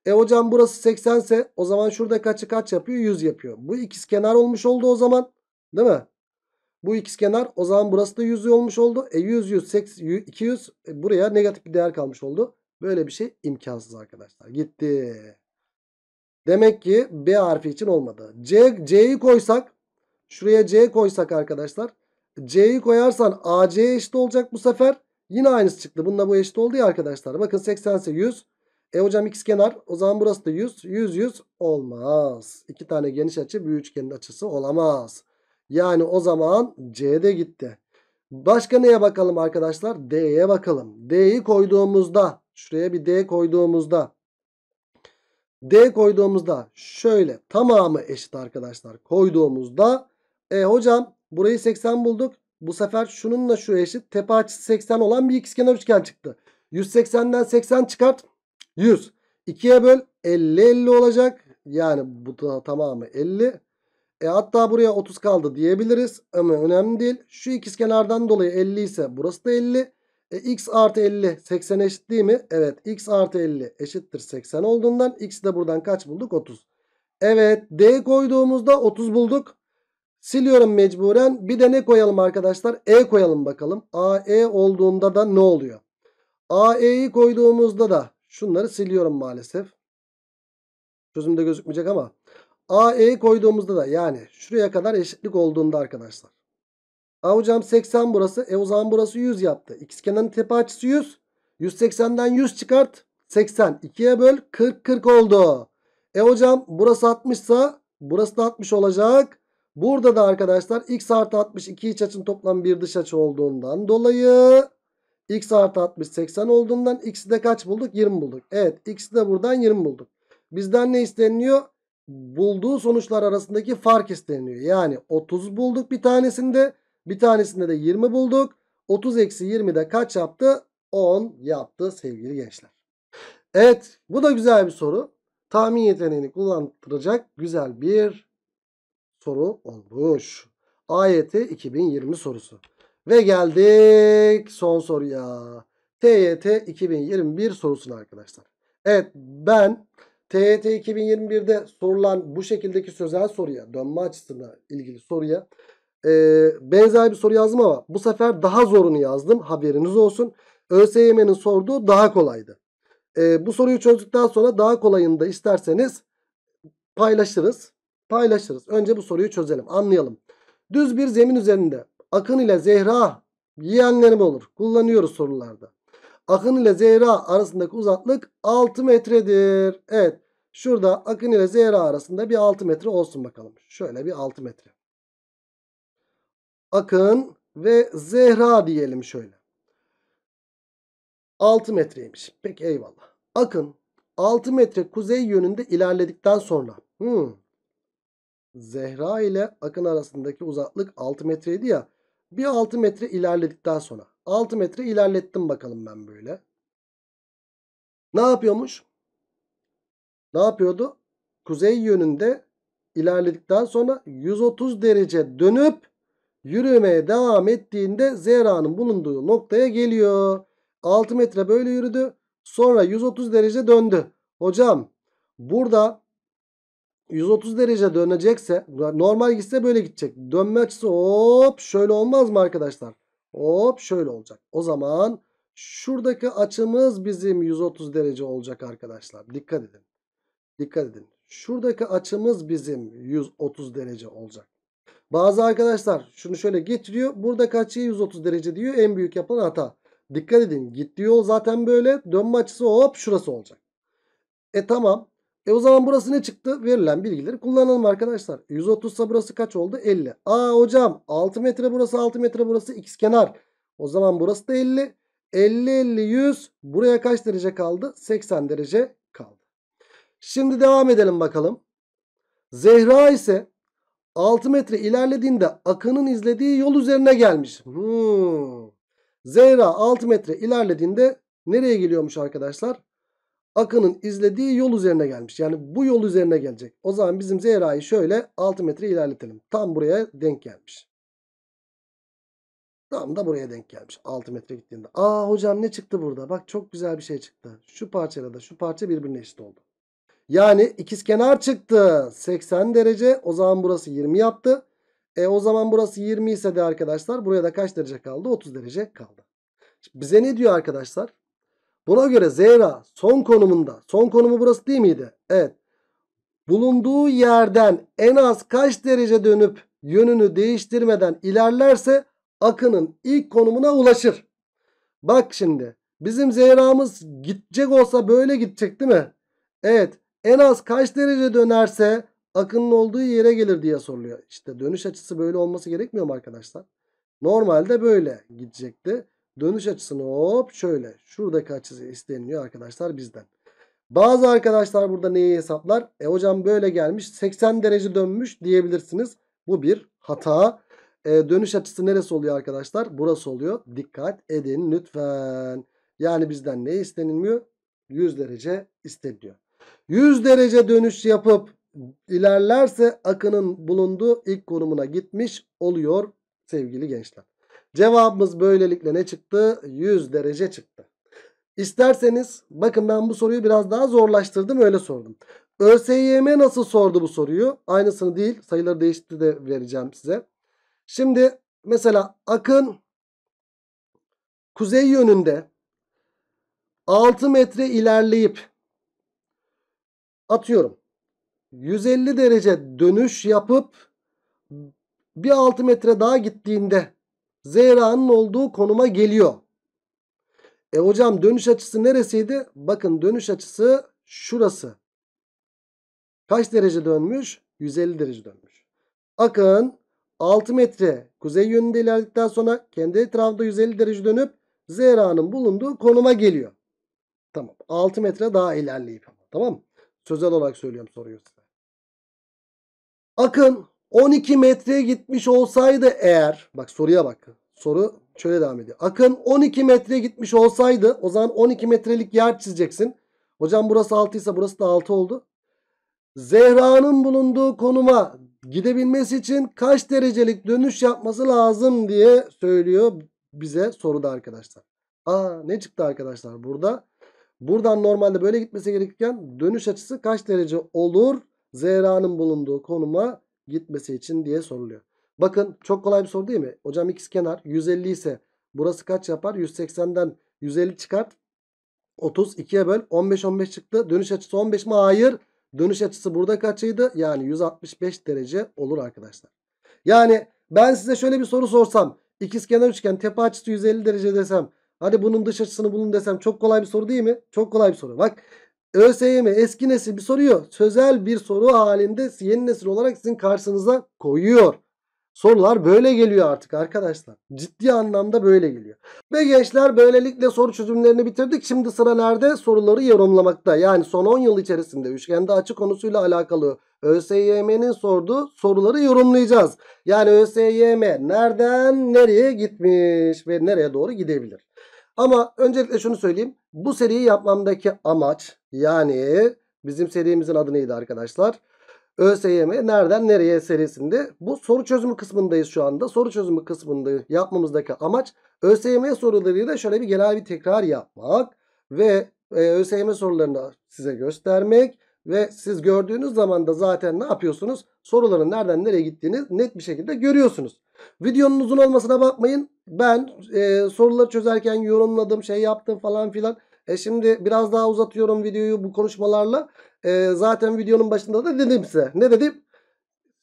E hocam burası 80 ise o zaman şurada kaçı kaç yapıyor? 100 yapıyor. Bu ikiz kenar olmuş oldu o zaman. Değil mi? Bu ikiz kenar o zaman burası da 100 olmuş oldu. E 100 100 80, 200 e, buraya negatif bir değer kalmış oldu. Böyle bir şey imkansız arkadaşlar. Gitti. Demek ki B harfi için olmadı. C C'yi koysak şuraya C koysak arkadaşlar. C'yi koyarsan AC'ye eşit olacak bu sefer. Yine aynısı çıktı. Bununla bu eşit oldu ya arkadaşlar. Bakın 80 ise 100. E hocam x kenar. O zaman burası da 100. 100 100 olmaz. İki tane geniş açı bir üçgenin açısı olamaz. Yani o zaman C gitti. Başka neye bakalım arkadaşlar? D'ye bakalım. D'yi koyduğumuzda şuraya bir D koyduğumuzda D koyduğumuzda şöyle tamamı eşit arkadaşlar. Koyduğumuzda e hocam burayı 80 bulduk. Bu sefer şununla şu eşit. Tepe açısı 80 olan bir ikizkenar üçgen çıktı. 180'den 80 çıkart. 100. 2'ye böl 50 50 olacak. Yani bu da tamamı 50. E hatta buraya 30 kaldı diyebiliriz. Ama önemli değil. Şu ikizkenardan dolayı 50 ise burası da 50. E, x artı 50 80 eşit değil mi? Evet x artı 50 eşittir 80 olduğundan x de buradan kaç bulduk? 30. Evet d koyduğumuzda 30 bulduk. Siliyorum mecburen. Bir de ne koyalım arkadaşlar? E koyalım bakalım. AE olduğunda da ne oluyor? AE'yi koyduğumuzda da Şunları siliyorum maalesef. Çözümde gözükmeyecek ama AE koyduğumuzda da yani şuraya kadar eşitlik olduğunda arkadaşlar. A hocam 80 burası. E o zaman burası 100 yaptı. İkiz kenarın tepe açısı 100. 180'den 100 çıkart. 80. 2'ye böl. 40 40 oldu. E hocam burası 60 sa burası da 60 olacak. Burada da arkadaşlar x artı 60 iki iç açın toplam bir dış açı olduğundan dolayı X artı 60 80 olduğundan x'i de kaç bulduk? 20 bulduk. Evet x'i de buradan 20 bulduk. Bizden ne isteniyor? Bulduğu sonuçlar arasındaki fark isteniliyor. Yani 30 bulduk bir tanesinde. Bir tanesinde de 20 bulduk. 30 eksi 20 de kaç yaptı? 10 yaptı sevgili gençler. Evet bu da güzel bir soru. Tahmin yeteneğini kullandıracak güzel bir soru olmuş. AYT 2020 sorusu. Ve geldik son soruya. TYT 2021 sorusuna arkadaşlar. Evet ben TYT 2021'de sorulan bu şekildeki sözel soruya dönme açısına ilgili soruya e, benzer bir soru yazdım ama bu sefer daha zorunu yazdım haberiniz olsun. ÖSYM'nin sorduğu daha kolaydı. E, bu soruyu çözdükten sonra daha kolayını da isterseniz paylaşırız. Paylaşırız. Önce bu soruyu çözelim anlayalım. Düz bir zemin üzerinde Akın ile Zehra yeğenlerim olur. Kullanıyoruz sorularda. Akın ile Zehra arasındaki uzaklık 6 metredir. Evet. Şurada Akın ile Zehra arasında bir 6 metre olsun bakalım. Şöyle bir 6 metre. Akın ve Zehra diyelim şöyle. 6 metreymiş. Peki eyvallah. Akın 6 metre kuzey yönünde ilerledikten sonra. Hmm. Zehra ile Akın arasındaki uzaklık 6 metreydi ya. Bir 6 metre ilerledikten sonra. 6 metre ilerlettim bakalım ben böyle. Ne yapıyormuş? Ne yapıyordu? Kuzey yönünde ilerledikten sonra 130 derece dönüp yürümeye devam ettiğinde Zehra'nın bulunduğu noktaya geliyor. 6 metre böyle yürüdü. Sonra 130 derece döndü. Hocam burada 130 derece dönecekse normal gitse böyle gidecek. Dönme açısı hop şöyle olmaz mı arkadaşlar? Hop şöyle olacak. O zaman şuradaki açımız bizim 130 derece olacak arkadaşlar. Dikkat edin. Dikkat edin. Şuradaki açımız bizim 130 derece olacak. Bazı arkadaşlar şunu şöyle getiriyor. Buradaki açıyı 130 derece diyor. En büyük yapılan hata. Dikkat edin. Gittiği yol zaten böyle. Dönme açısı hop şurası olacak. E tamam. E o zaman burası ne çıktı? Verilen bilgileri kullanalım arkadaşlar. 130 ise burası kaç oldu? 50. Aa hocam 6 metre burası 6 metre burası x kenar. O zaman burası da 50. 50 50 100 buraya kaç derece kaldı? 80 derece kaldı. Şimdi devam edelim bakalım. Zehra ise 6 metre ilerlediğinde akının izlediği yol üzerine gelmiş. Hmm. Zehra 6 metre ilerlediğinde nereye geliyormuş arkadaşlar? akının izlediği yol üzerine gelmiş. Yani bu yol üzerine gelecek. O zaman bizim Zehra'yı şöyle 6 metre ilerletelim. Tam buraya denk gelmiş. Tam da buraya denk gelmiş. 6 metre gittiğinde. Aa hocam ne çıktı burada? Bak çok güzel bir şey çıktı. Şu parçayla da şu parça birbirine eşit oldu. Yani ikizkenar çıktı. 80 derece. O zaman burası 20 yaptı. E o zaman burası 20 ise de arkadaşlar buraya da kaç derece kaldı? 30 derece kaldı. Şimdi bize ne diyor arkadaşlar? Buna göre Zehra son konumunda. Son konumu burası değil miydi? Evet. Bulunduğu yerden en az kaç derece dönüp yönünü değiştirmeden ilerlerse akının ilk konumuna ulaşır. Bak şimdi bizim Zehra'mız gidecek olsa böyle gidecek değil mi? Evet en az kaç derece dönerse akının olduğu yere gelir diye soruluyor. İşte dönüş açısı böyle olması gerekmiyor mu arkadaşlar? Normalde böyle gidecekti. Dönüş açısını hop şöyle. Şuradaki açısı isteniyor arkadaşlar bizden. Bazı arkadaşlar burada neyi hesaplar? E hocam böyle gelmiş 80 derece dönmüş diyebilirsiniz. Bu bir hata. E, dönüş açısı neresi oluyor arkadaşlar? Burası oluyor. Dikkat edin lütfen. Yani bizden ne istenilmiyor? 100 derece isteniyor. 100 derece dönüş yapıp ilerlerse akının bulunduğu ilk konumuna gitmiş oluyor sevgili gençler. Cevabımız böylelikle ne çıktı? 100 derece çıktı. İsterseniz bakın ben bu soruyu biraz daha zorlaştırdım öyle sordum. ÖSYM nasıl sordu bu soruyu? Aynısını değil sayıları değişti de vereceğim size. Şimdi mesela Akın kuzey yönünde 6 metre ilerleyip atıyorum 150 derece dönüş yapıp bir 6 metre daha gittiğinde Zehra'nın olduğu konuma geliyor. E hocam dönüş açısı neresiydi? Bakın dönüş açısı şurası. Kaç derece dönmüş? 150 derece dönmüş. Akın 6 metre kuzey yönünde ilerledikten sonra kendi etrafında 150 derece dönüp Zehra'nın bulunduğu konuma geliyor. Tamam. 6 metre daha ilerleyip tamam mı? Sözel olarak söylüyorum soruyu size. Akın 12 metreye gitmiş olsaydı eğer bak soruya bak. Soru şöyle devam ediyor. Akın 12 metreye gitmiş olsaydı o zaman 12 metrelik yer çizeceksin. Hocam burası 6 ise burası da 6 oldu. Zehra'nın bulunduğu konuma gidebilmesi için kaç derecelik dönüş yapması lazım diye söylüyor bize soruda arkadaşlar. Aa ne çıktı arkadaşlar burada? Buradan normalde böyle gitmesi gerekirken dönüş açısı kaç derece olur? Zehra'nın bulunduğu konuma gitmesi için diye soruluyor. Bakın çok kolay bir soru değil mi? Hocam x kenar 150 ise burası kaç yapar? 180'den 150 çıkart. 30 2'ye böl 15 15 çıktı. Dönüş açısı 15 mi? Hayır. Dönüş açısı burada kaçıydı? Yani 165 derece olur arkadaşlar. Yani ben size şöyle bir soru sorsam. İkizkenar üçgen tepe açısı 150 derece desem. Hadi bunun dış açısını bulun desem çok kolay bir soru değil mi? Çok kolay bir soru. Bak ÖSYM eski nesil bir soruyor. Sözel bir soru halinde yeni nesil olarak sizin karşınıza koyuyor. Sorular böyle geliyor artık arkadaşlar. Ciddi anlamda böyle geliyor. Ve gençler böylelikle soru çözümlerini bitirdik. Şimdi sıra nerede? Soruları yorumlamakta. Yani son 10 yıl içerisinde üçgende açı konusuyla alakalı ÖSYM'nin sorduğu soruları yorumlayacağız. Yani ÖSYM nereden nereye gitmiş ve nereye doğru gidebilir? Ama öncelikle şunu söyleyeyim. Bu seriyi yapmamdaki amaç yani bizim serimizin adı neydi arkadaşlar? ÖSYM nereden nereye serisinde. Bu soru çözümü kısmındayız şu anda. Soru çözümü kısmında yapmamızdaki amaç ÖSYM sorularıyla şöyle bir genel bir tekrar yapmak ve e, ÖSYM sorularını size göstermek ve siz gördüğünüz zaman da zaten ne yapıyorsunuz? Soruların nereden nereye gittiğini net bir şekilde görüyorsunuz. Videonun uzun olmasına bakmayın. Ben e, soruları çözerken yorumladım, şey yaptım falan filan. E şimdi biraz daha uzatıyorum videoyu bu konuşmalarla. E, zaten videonun başında da dedim size. Ne dedim?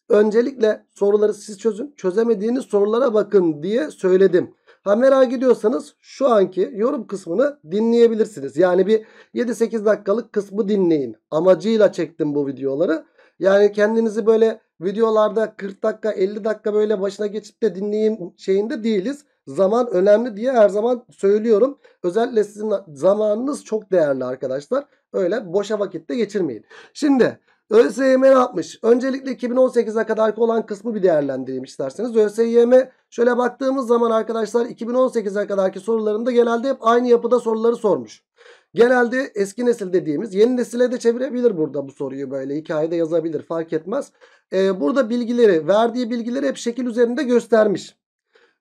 Öncelikle soruları siz çözün. Çözemediğiniz sorulara bakın diye söyledim. Ha merak ediyorsanız şu anki yorum kısmını dinleyebilirsiniz. Yani bir 7-8 dakikalık kısmı dinleyin. Amacıyla çektim bu videoları. Yani kendinizi böyle videolarda 40 dakika 50 dakika böyle başına geçip de dinleyeyim şeyinde değiliz. Zaman önemli diye her zaman söylüyorum. Özellikle sizin zamanınız çok değerli arkadaşlar. Öyle boşa vakitte geçirmeyin. Şimdi ÖSYM ne yapmış? Öncelikle 2018'e kadar olan kısmı bir değerlendireyim isterseniz. ÖSYM şöyle baktığımız zaman arkadaşlar 2018'e kadarki sorularında genelde hep aynı yapıda soruları sormuş. Genelde eski nesil dediğimiz yeni nesile de çevirebilir burada bu soruyu böyle hikayede yazabilir fark etmez. Ee, burada bilgileri verdiği bilgileri hep şekil üzerinde göstermiş.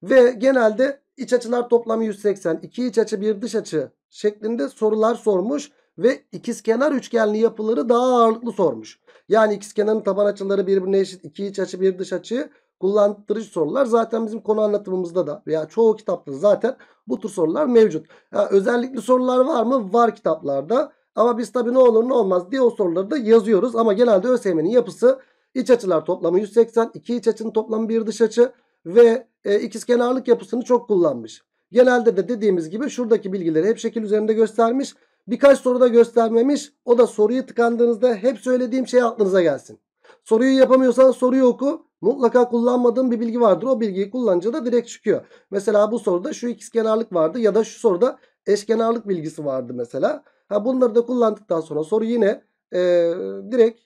Ve genelde iç açılar toplamı 180 iki iç açı bir dış açı şeklinde sorular sormuş. Ve ikizkenar üçgenli yapıları daha ağırlıklı sormuş. Yani ikizkenarın taban açıları birbirine eşit iki iç açı bir dış açı kullandırıcı sorular zaten bizim konu anlatımımızda da veya çoğu kitapta zaten bu tür sorular mevcut. Ha, özellikli sorular var mı? Var kitaplarda. Ama biz tabii ne olur ne olmaz diye o soruları da yazıyoruz. Ama genelde ÖSYM'nin yapısı iç açılar toplamı 180, iki iç açının toplamı bir dış açı ve e, ikizkenarlık yapısını çok kullanmış. Genelde de dediğimiz gibi şuradaki bilgileri hep şekil üzerinde göstermiş. Birkaç soruda göstermemiş. O da soruyu tıkandığınızda hep söylediğim şey aklınıza gelsin. Soruyu yapamıyorsan soruyu oku. Mutlaka kullanmadığım bir bilgi vardır. O bilgiyi kullanınca da direkt çıkıyor. Mesela bu soruda şu ikizkenarlık vardı ya da şu soruda eşkenarlık bilgisi vardı mesela. Ha bunları da kullandıktan sonra soru yine e, direkt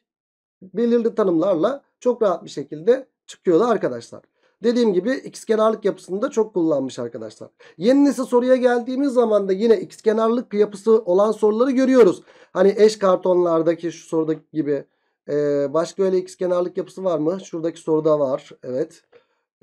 belirli tanımlarla çok rahat bir şekilde çıkıyordu arkadaşlar. Dediğim gibi ikizkenarlık yapısını da çok kullanmış arkadaşlar. Yeni nesil soruya geldiğimiz zaman da yine ikizkenarlık yapısı olan soruları görüyoruz. Hani eş kartonlardaki şu sorudaki gibi ee, başka öyle x kenarlık yapısı var mı? Şuradaki soruda var. Evet.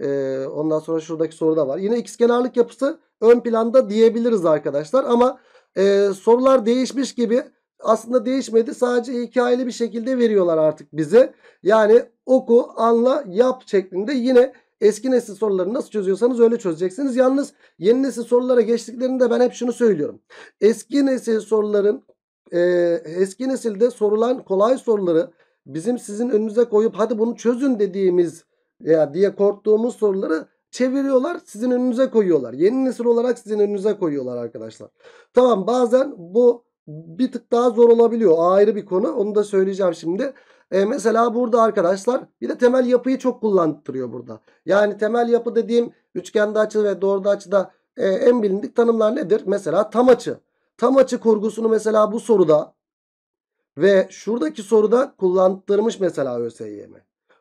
Ee, ondan sonra şuradaki soruda var. Yine x kenarlık yapısı ön planda diyebiliriz arkadaşlar. Ama e, sorular değişmiş gibi aslında değişmedi. Sadece hikayeli bir şekilde veriyorlar artık bize. Yani oku, anla, yap şeklinde yine eski nesil soruları nasıl çözüyorsanız öyle çözeceksiniz. Yalnız yeni nesil sorulara geçtiklerinde ben hep şunu söylüyorum. Eski nesil soruların e, eski nesilde sorulan kolay soruları bizim sizin önünüze koyup hadi bunu çözün dediğimiz ya diye korktuğumuz soruları çeviriyorlar sizin önünüze koyuyorlar. Yeni nesil olarak sizin önünüze koyuyorlar arkadaşlar. Tamam bazen bu bir tık daha zor olabiliyor. ayrı bir konu. Onu da söyleyeceğim şimdi. E, mesela burada arkadaşlar bir de temel yapıyı çok kullandırıyor burada. Yani temel yapı dediğim üçgende açı ve doğruda açıda e, en bilindik tanımlar nedir? Mesela tam açı. Tam açı kurgusunu mesela bu soruda ve şuradaki soruda kullandırmış mesela ÖSYM.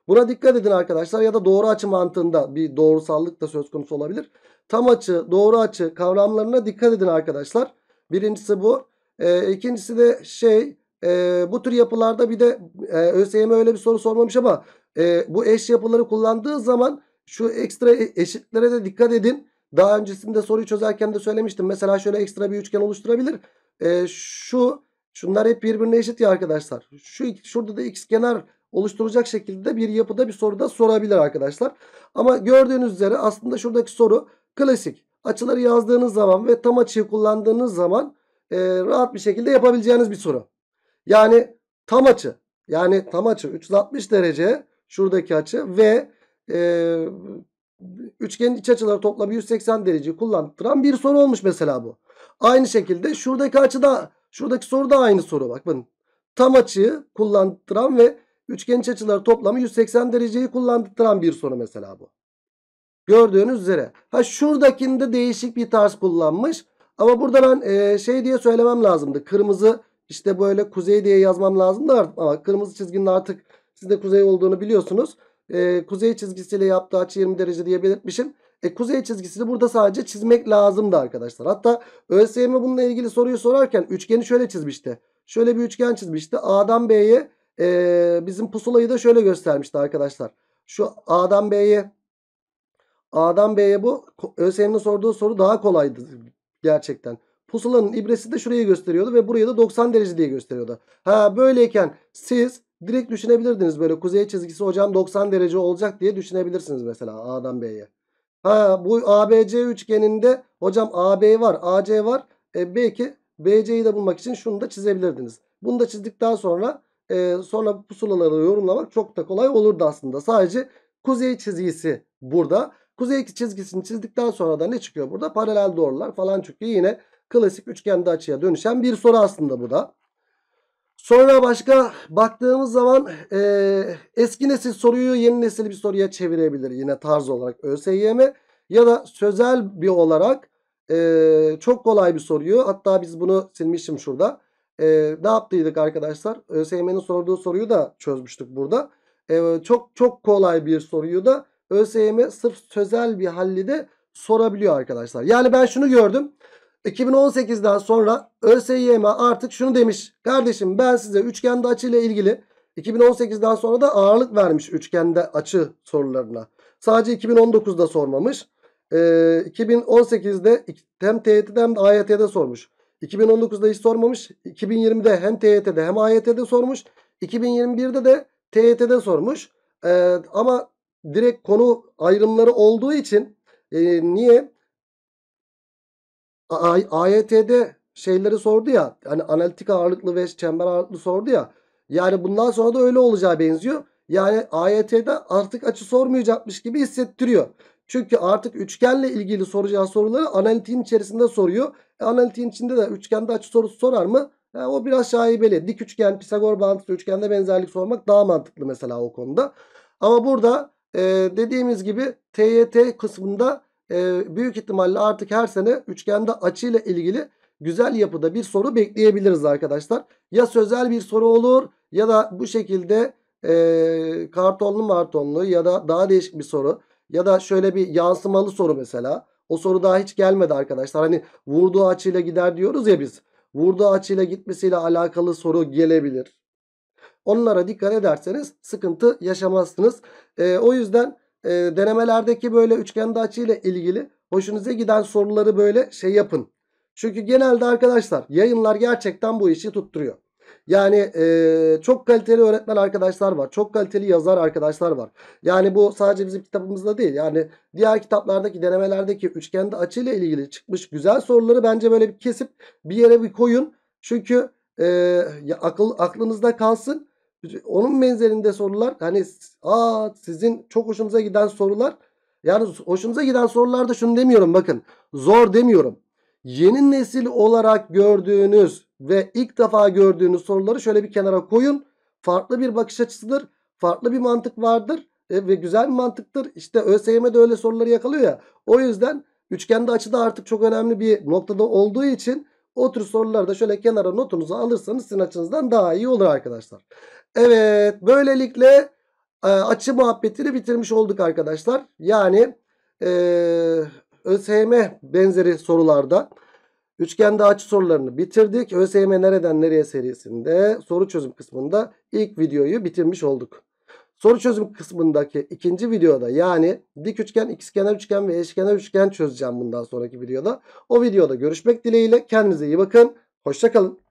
Buna dikkat edin arkadaşlar ya da doğru açı mantığında bir doğrusallık da söz konusu olabilir. Tam açı, doğru açı kavramlarına dikkat edin arkadaşlar. Birincisi bu. E, ikincisi de şey e, bu tür yapılarda bir de e, ÖSYM öyle bir soru sormamış ama e, bu eş yapıları kullandığı zaman şu ekstra e, eşitlere de dikkat edin. Daha öncesinde soruyu çözerken de söylemiştim. Mesela şöyle ekstra bir üçgen oluşturabilir. E, şu Şunlar hep birbirine eşit ya arkadaşlar. Şu şurada da x kenar oluşturacak şekilde bir yapıda bir soruda sorabilir arkadaşlar. Ama gördüğünüz üzere aslında şuradaki soru klasik. Açıları yazdığınız zaman ve tam açıyı kullandığınız zaman e, rahat bir şekilde yapabileceğiniz bir soru. Yani tam açı. Yani tam açı 360 derece şuradaki açı ve e, üçgenin iç açıları toplamı 180 derece kullandıran bir soru olmuş mesela bu. Aynı şekilde şuradaki açı da Şuradaki soru da aynı soru bak. Bakın tam açıyı kullandıran ve üçgen iç açıları toplamı 180 dereceyi kullandıran bir soru mesela bu. Gördüğünüz üzere. Ha şuradakinde değişik bir tarz kullanmış. Ama burada ben e, şey diye söylemem lazımdı. Kırmızı işte böyle kuzey diye yazmam lazımdı artık. Ama kırmızı çizginin artık sizde kuzey olduğunu biliyorsunuz. E, kuzey çizgisiyle yaptığı açı 20 derece diye belirtmişim. E kuzey çizgisini burada sadece çizmek lazımdı arkadaşlar. Hatta ÖSYM bununla ilgili soruyu sorarken üçgeni şöyle çizmişti. Şöyle bir üçgen çizmişti. A'dan B'ye e, bizim pusulayı da şöyle göstermişti arkadaşlar. Şu A'dan B'ye A'dan B'ye bu ÖSYM'nin sorduğu soru daha kolaydı gerçekten. Pusulanın ibresi de şurayı gösteriyordu ve burayı da 90 derece diye gösteriyordu. Ha böyleyken siz direkt düşünebilirdiniz böyle kuzey çizgisi hocam 90 derece olacak diye düşünebilirsiniz mesela A'dan B'ye. Ha bu ABC üçgeninde hocam AB var, AC var. E, belki BC'yi de bulmak için şunu da çizebilirdiniz. Bunu da çizdikten sonra e, sonra pusulaları yorumlamak çok da kolay olurdu aslında. Sadece kuzey çizgisi burada. Kuzey çizgisini çizdikten sonra da ne çıkıyor burada? Paralel doğrular falan çünkü yine klasik üçgende açıya dönüşen bir soru aslında bu da. Sonra başka baktığımız zaman e, eski nesil soruyu yeni nesil bir soruya çevirebilir. Yine tarz olarak ÖSYM ya da sözel bir olarak e, çok kolay bir soruyu. Hatta biz bunu silmişim şurada. E, ne yaptıydık arkadaşlar? ÖSYM'nin sorduğu soruyu da çözmüştük burada. E, çok çok kolay bir soruyu da ÖSYM sırf sözel bir halli de sorabiliyor arkadaşlar. Yani ben şunu gördüm. 2018'den sonra ÖSYM artık şunu demiş. Kardeşim ben size üçgende açı ile ilgili 2018'den sonra da ağırlık vermiş üçgende açı sorularına. Sadece 2019'da sormamış. Ee, 2018'de hem TYT'de hem de AYT'de sormuş. 2019'da hiç sormamış. 2020'de hem TYT'de hem AYT'de sormuş. 2021'de de TYT'de sormuş. Ee, ama direkt konu ayrımları olduğu için e, niye? AYT'de şeyleri sordu ya. Hani analitik ağırlıklı ve çember ağırlıklı sordu ya. Yani bundan sonra da öyle olacağı benziyor. Yani AYT'de artık açı sormayacakmış gibi hissettiriyor. Çünkü artık üçgenle ilgili soracağı soruları analitiğin içerisinde soruyor. E, analitiğin içinde de üçgende açı sorusu sorar mı? E, o biraz şaibeli. Dik üçgen, Pisagor bağıntısı üçgende benzerlik sormak daha mantıklı mesela o konuda. Ama burada e, dediğimiz gibi TYT kısmında e, büyük ihtimalle artık her sene üçgende açıyla ilgili güzel yapıda bir soru bekleyebiliriz arkadaşlar. Ya sözel bir soru olur ya da bu şekilde e, kartonlu martonlu ya da daha değişik bir soru ya da şöyle bir yansımalı soru mesela. O soru daha hiç gelmedi arkadaşlar. Hani vurduğu açıyla gider diyoruz ya biz. Vurduğu açıyla gitmesiyle alakalı soru gelebilir. Onlara dikkat ederseniz sıkıntı yaşamazsınız. E, o yüzden e, denemelerdeki böyle üçgende açıyla ilgili hoşunuza giden soruları böyle şey yapın. Çünkü genelde arkadaşlar yayınlar gerçekten bu işi tutturuyor. Yani e, çok kaliteli öğretmen arkadaşlar var. Çok kaliteli yazar arkadaşlar var. Yani bu sadece bizim kitabımızda değil. Yani diğer kitaplardaki denemelerdeki üçgende açıyla ilgili çıkmış güzel soruları bence böyle bir kesip bir yere bir koyun. Çünkü e, akıl aklınızda kalsın. Onun benzerinde sorular hani aa sizin çok hoşunuza giden sorular yani hoşunuza giden sorularda şunu demiyorum bakın zor demiyorum. Yeni nesil olarak gördüğünüz ve ilk defa gördüğünüz soruları şöyle bir kenara koyun. Farklı bir bakış açısıdır. Farklı bir mantık vardır. E, ve güzel bir mantıktır. İşte ÖSYM'de öyle soruları yakalıyor ya. O yüzden üçgende açı da artık çok önemli bir noktada olduğu için o tür sorularda şöyle kenara notunuzu alırsanız sizin açınızdan daha iyi olur arkadaşlar. Evet böylelikle e, açı muhabbetini bitirmiş olduk arkadaşlar. Yani e, ÖSYM benzeri sorularda üçgende açı sorularını bitirdik. ÖSYM nereden nereye serisinde soru çözüm kısmında ilk videoyu bitirmiş olduk. Soru çözüm kısmındaki ikinci videoda yani dik üçgen, ikizkenar üçgen ve eşkenar üçgen çözeceğim bundan sonraki videoda. O videoda görüşmek dileğiyle kendinize iyi bakın. Hoşçakalın.